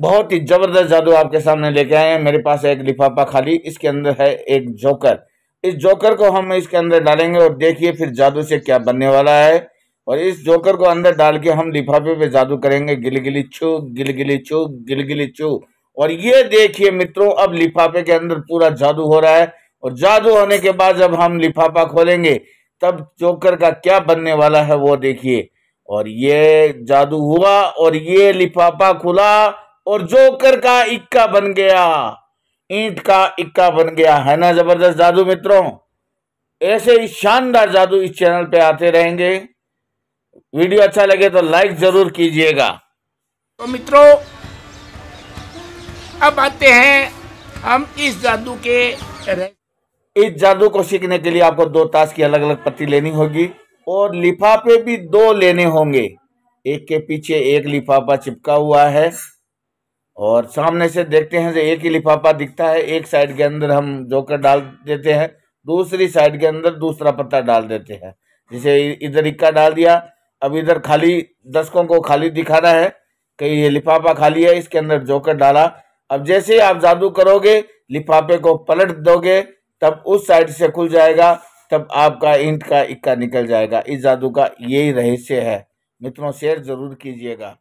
बहुत ही ज़बरदस्त जादू आपके सामने लेके आए हैं मेरे पास एक लिफाफा खाली इसके अंदर है एक जोकर इस जोकर को हम इसके अंदर डालेंगे और देखिए फिर जादू से क्या बनने वाला है और इस जोकर को अंदर डाल के हम लिफाफे पे जादू करेंगे गिलगिली छू गिलगिली छू गिलगिली छू और ये देखिए मित्रों अब लिफाफे के अंदर पूरा जादू हो रहा है और जादू होने के बाद जब हम लिफाफा खोलेंगे तब जोकर का क्या बनने वाला है वो देखिए और ये जादू हुआ और ये लिफाफा खुला और जोकर का इक्का बन गया ईंट का इक्का बन गया है ना जबरदस्त जादू मित्रों ऐसे ही शानदार जादू इस चैनल पे आते रहेंगे वीडियो अच्छा लगे तो लाइक जरूर कीजिएगा तो मित्रों अब आते हैं हम इस जादू के इस जादू को सीखने के लिए आपको दो ताश की अलग अलग पत्ती लेनी होगी और लिफाफे भी दो लेने होंगे एक के पीछे एक लिफाफा चिपका हुआ है और सामने से देखते हैं जो एक ही लिफाफा दिखता है एक साइड के अंदर हम जोकर डाल देते हैं दूसरी साइड के अंदर दूसरा पत्ता डाल देते हैं जैसे इधर इक्का डाल दिया अब इधर खाली दशकों को खाली दिखा रहा है कि ये लिफाफा खाली है इसके अंदर जोकर डाला अब जैसे ही आप जादू करोगे लिफाफे को पलट दोगे तब उस साइड से खुल जाएगा तब आपका इंट का इक्का निकल जाएगा इस जादू का यही रहस्य है मित्रों शेयर ज़रूर कीजिएगा